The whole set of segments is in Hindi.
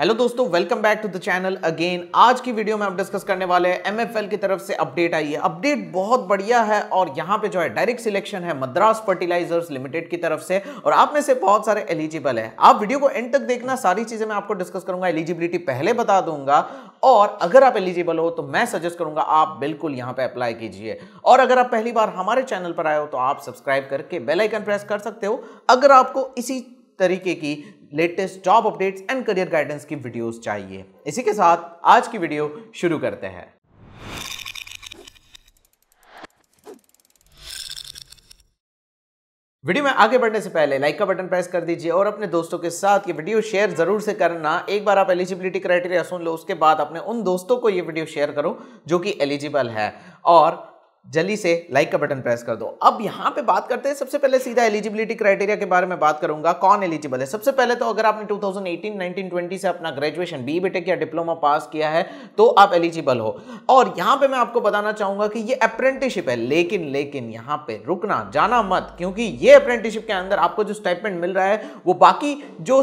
हेलो दोस्तों welcome back to the channel again आज की वीडियो में हम डिस्कस करने वाले हैं एमएफएल की तरफ से अपडेट आई है अपडेट बहुत बढ़िया है और यहाँ पे जो है डायरेक्ट सिलेक्शन है मद्रास फर्टिलाइजर्स लिमिटेड की तरफ से और आप में से बहुत सारे एलिजिबल है आप वीडियो को एंड तक देखना सारी चीजें मैं आपको डिस्कस करूंगा एलिजिबिलिटी पहले बता दूंगा और अगर आप एलिजिबल हो तो मैं सजेस्ट करूंगा आप बिल्कुल यहाँ पे अप्लाई कीजिए और अगर आप पहली बार हमारे चैनल पर आए हो तो आप सब्सक्राइब करके बेलाइकन प्रेस कर सकते हो अगर आपको इसी तरीके की latest job updates and career guidance की वीडियोस चाहिए इसी के साथ आज की वीडियो शुरू करते हैं वीडियो में आगे बढ़ने से पहले लाइक का बटन प्रेस कर दीजिए और अपने दोस्तों के साथ ये वीडियो शेयर जरूर से करना एक बार आप एलिजिबिलिटी क्राइटेरिया सुन लो उसके बाद अपने उन दोस्तों को ये वीडियो शेयर करो जो कि एलिजिबल है और जल्दी से लाइक का बटन प्रेस कर दो अब यहाँ पे बात करते हैं सबसे पहले सीधा एलिजिबिलिटी क्राइटेरिया के बारे में बात करूंगा कौन एलिजिबल है सबसे पहले तो अगर आपने 2018, 1920 से अपना ग्रेजुएशन बी बीटेक या डिप्लोमा पास किया है तो आप एलिजिबल हो और यहाँ पे मैं आपको बताना चाहूंगा कि ये अप्रेंटिसिप है लेकिन लेकिन यहाँ पे रुकना जाना मत क्योंकि ये अप्रेंटिसिप के अंदर आपको जो स्टेटमेंट मिल रहा है वो बाकी जो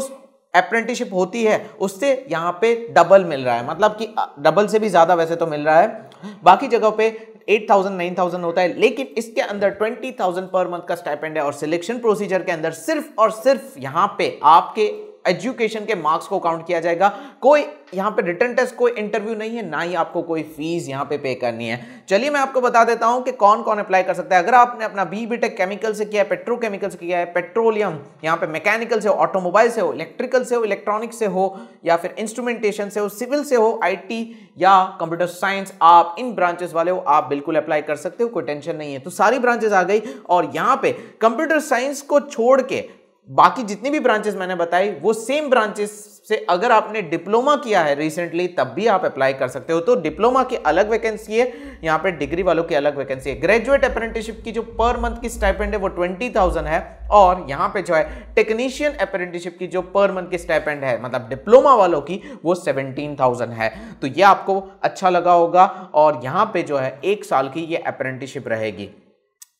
अप्रेंटिसिप होती है उससे यहाँ पे डबल मिल रहा है मतलब कि डबल से भी ज़्यादा वैसे तो मिल रहा है बाकी जगह पे एट थाउजेंड नाइन थाउजेंड होता है लेकिन इसके अंदर ट्वेंटी थाउजेंड पर मंथ का स्टाइपेंड है और सिलेक्शन प्रोसीजर के अंदर सिर्फ और सिर्फ यहां पे आपके एजुकेशन के मार्क्स को काउंट किया जाएगा कोई यहाँ पे रिटर्न टेस्ट कोई इंटरव्यू नहीं है ना ही आपको कोई फीस यहाँ पे पे करनी है चलिए मैं आपको बता देता हूं कि कौन कौन अप्लाई कर सकता है अगर आपने अपना बी बी टेक केमिकल से किया है पेट्रोकेमिकल से किया है पेट्रोलियम यहाँ पे मैकेनिकल से हो ऑटोमोबाइल से हो इलेक्ट्रिकल से हो इलेक्ट्रॉनिक से हो या फिर इंस्ट्रूमेंटेशन से हो सिविल से हो आई या कंप्यूटर साइंस आप इन ब्रांचेस वाले हो आप बिल्कुल अप्लाई कर सकते हो कोई टेंशन नहीं है तो सारी ब्रांचेस आ गई और यहाँ पे कंप्यूटर साइंस को छोड़ के बाकी जितनी भी ब्रांचेस मैंने बताई वो सेम ब्रांचेस से अगर आपने डिप्लोमा किया है रिसेंटली तब भी आप अप्लाई कर सकते हो तो डिप्लोमा की अलग वैकेंसी है यहाँ पे डिग्री वालों की अलग वैकेंसी है ग्रेजुएट अप्रेंटिसशिप की जो पर मंथ की स्टाइपेंड है वो ट्वेंटी थाउजेंड है और यहाँ पे जो है टेक्नीशियन अप्रेंटिसशिप की जो पर मंथ की स्टाइपेंड है मतलब डिप्लोमा वालों की वो सेवनटीन थाउजेंड है तो ये आपको अच्छा लगा होगा और यहाँ पे जो है एक साल की ये अप्रेंटिसशिप रहेगी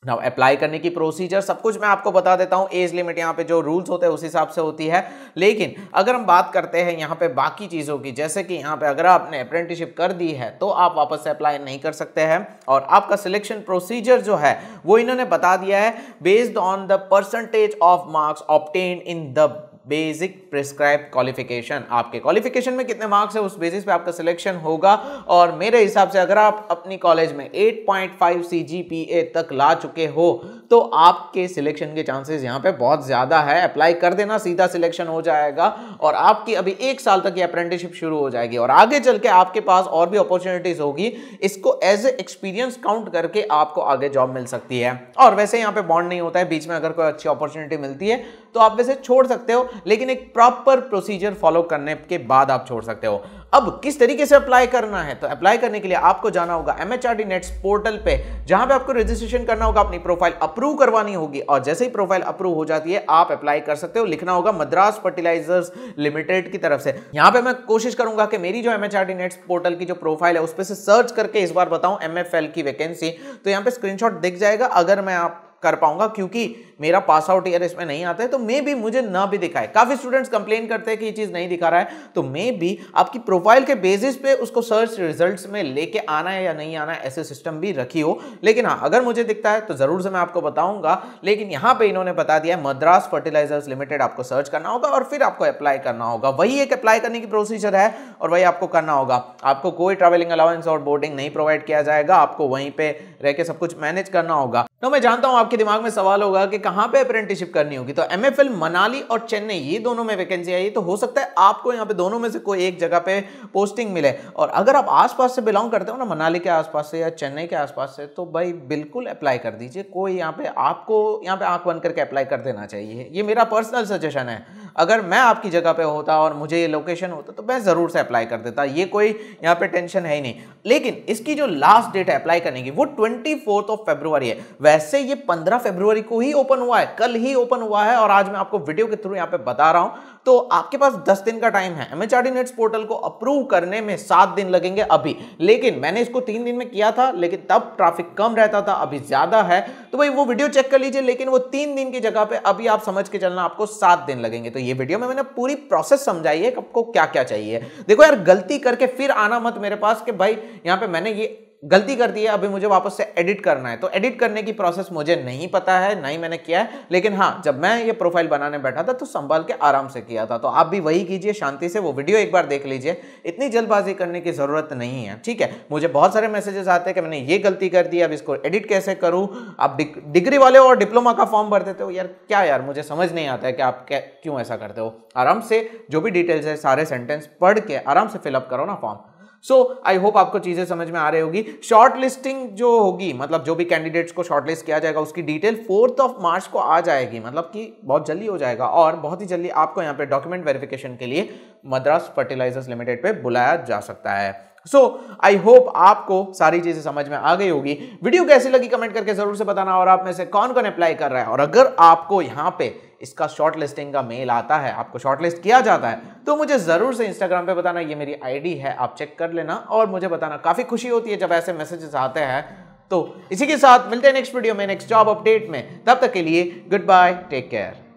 नाउ अप्लाई करने की प्रोसीजर सब कुछ मैं आपको बता देता हूँ एज लिमिट यहाँ पे जो रूल्स होते हैं उस हिसाब से होती है लेकिन अगर हम बात करते हैं यहाँ पे बाकी चीज़ों की जैसे कि यहाँ पे अगर आपने अप्रेंटिसशिप कर दी है तो आप वापस से अप्लाई नहीं कर सकते हैं और आपका सिलेक्शन प्रोसीजर जो है वो इन्होंने बता दिया है based on the percentage of marks obtained in the basic prescribe qualification आपके क्वालिफिकेशन में कितने मार्क्स है उस बेसिस पे आपका सिलेक्शन होगा और मेरे हिसाब से अगर आप अपनी कॉलेज में 8.5 पॉइंट तक ला चुके हो तो आपके सिलेक्शन के चांसेस यहाँ पे बहुत ज़्यादा है अप्लाई कर देना सीधा सिलेक्शन हो जाएगा और आपकी अभी एक साल तक ये अप्रेंटिसशिप शुरू हो जाएगी और आगे चल के आपके पास और भी अपॉर्चुनिटीज़ होगी इसको एज ए एक्सपीरियंस काउंट करके आपको आगे जॉब मिल सकती है और वैसे यहाँ पे बॉन्ड नहीं होता है बीच में अगर कोई अच्छी अपॉर्चुनिटी मिलती है तो आप वैसे छोड़ सकते हो लेकिन एक प्रॉपर प्रोसीजर फॉलो करने के बाद आप छोड़ सकते हो अब किस तरीके से अप्लाई करना है तो अप्लाई करने के लिए आपको जाना होगा एम एच नेट्स पोर्टल पे जहां पे आपको रजिस्ट्रेशन करना होगा अपनी प्रोफाइल अप्रूव करवानी होगी और जैसे ही प्रोफाइल अप्रूव हो जाती है आप अप्लाई कर सकते हो लिखना होगा मद्रास फर्टिलाइजर्स लिमिटेड की तरफ से यहां पे मैं कोशिश करूंगा कि मेरी जो एम एच नेट्स पोर्टल की जो प्रोफाइल है उस पर से सर्च करके इस बार बताऊं एम की वैकेंसी तो यहाँ पे स्क्रीनशॉट दिख जाएगा अगर मैं आप कर पाऊंगा क्योंकि मेरा पास आउट ईयर इसमें नहीं आता है तो मे भी मुझे ना भी दिखाए काफ़ी स्टूडेंट्स कंप्लेन करते हैं कि ये चीज़ नहीं दिखा रहा है तो मे भी आपकी प्रोफाइल के बेसिस पे उसको सर्च रिजल्ट्स में लेके आना है या नहीं आना है ऐसे सिस्टम भी रखी हो लेकिन हाँ अगर मुझे दिखता है तो ज़रूर से मैं आपको बताऊंगा लेकिन यहाँ पर इन्होंने बता दिया है मद्रास फर्टिलाइजर्स लिमिटेड आपको सर्च करना होगा और फिर आपको अप्लाई करना होगा वही एक अप्लाई करने की प्रोसीजर है और वही आपको करना होगा आपको कोई ट्रैवलिंग अलाउंस और बोर्डिंग नहीं प्रोवाइड किया जाएगा आपको वहीं पर रह के सब कुछ मैनेज करना होगा तो मैं जानता हूं आपके दिमाग में सवाल होगा कि कहां पे अप्रेंटिसशिप करनी होगी तो एम मनाली और चेन्नई ये दोनों में वैकेंसी आई तो हो सकता है आपको यहां पे दोनों में से कोई एक जगह पे पोस्टिंग मिले और अगर आप आसपास से बिलोंग करते हो ना मनाली के आसपास से या चेन्नई के आसपास से तो भाई बिल्कुल अप्लाई कर दीजिए कोई यहाँ पे आपको यहाँ पे आंख बन करके अप्लाई कर देना चाहिए ये मेरा पर्सनल सजेशन है अगर मैं आपकी जगह पे होता और मुझे ये लोकेशन होता तो मैं ज़रूर से अप्लाई कर देता ये कोई यहाँ पे टेंशन है ही नहीं लेकिन इसकी जो लास्ट डेट है अप्लाई करने की वो ट्वेंटी फोर्थ ऑफ फेब्रुवरी है वैसे ये पंद्रह फेब्रुवरी को ही ओपन हुआ है कल ही ओपन हुआ है और आज मैं आपको वीडियो के थ्रू यहाँ पे बता रहा हूँ तो आपके पास दस दिन का टाइम है एम नेट्स पोर्टल को अप्रूव करने में सात दिन लगेंगे अभी लेकिन मैंने इसको तीन दिन में किया था लेकिन तब ट्रैफिक कम रहता था अभी ज़्यादा है तो भाई वो वीडियो चेक कर लीजिए लेकिन वो तीन दिन की जगह पे अभी आप समझ के चलना आपको सात दिन लगेंगे तो ये वीडियो में मैंने पूरी प्रोसेस समझाई है आपको क्या क्या चाहिए देखो यार गलती करके फिर आना मत मेरे पास कि भाई यहाँ पे मैंने ये गलती कर दी है अभी मुझे वापस से एडिट करना है तो एडिट करने की प्रोसेस मुझे नहीं पता है ही मैंने किया है लेकिन हाँ जब मैं ये प्रोफाइल बनाने बैठा था तो संभाल के आराम से किया था तो आप भी वही कीजिए शांति से वो वीडियो एक बार देख लीजिए इतनी जल्दबाजी करने की ज़रूरत नहीं है ठीक है मुझे बहुत सारे मैसेजेस आते हैं कि मैंने ये गलती कर दी अब इसको एडिट कैसे करूँ आप डिग्री वाले और डिप्लोमा का फॉर्म भर देते हो यार क्या यार मुझे समझ नहीं आता है कि आप क्यों ऐसा करते हो आराम से जो भी डिटेल्स है सारे सेंटेंस पढ़ के आराम से फिलअप करो ना फॉर्म सो आई होप आपको चीजें समझ में आ रही होगी शॉर्ट लिस्टिंग जो होगी मतलब जो भी कैंडिडेट्स को शॉर्ट लिस्ट किया जाएगा उसकी डिटेल फोर्थ ऑफ मार्च को आ जाएगी मतलब कि बहुत जल्दी हो जाएगा और बहुत ही जल्दी आपको यहाँ पे डॉक्यूमेंट वेरिफिकेशन के लिए मद्रास फर्टिलाइजर्स लिमिटेड पे बुलाया जा सकता है सो आई होप आपको सारी चीजें समझ में आ गई होगी वीडियो कैसी लगी कमेंट करके जरूर से बताना और आप में से कौन कौन अप्लाई कर रहा है और अगर आपको यहाँ पे इसका शॉर्ट लिस्टिंग का मेल आता है आपको शॉर्ट लिस्ट किया जाता है तो मुझे ज़रूर से इंस्टाग्राम पे बताना ये मेरी आईडी है आप चेक कर लेना और मुझे बताना काफ़ी खुशी होती है जब ऐसे मैसेजेस आते हैं तो इसी के साथ मिलते हैं नेक्स्ट वीडियो में नेक्स्ट जॉब अपडेट में तब तक के लिए गुड बाय टेक केयर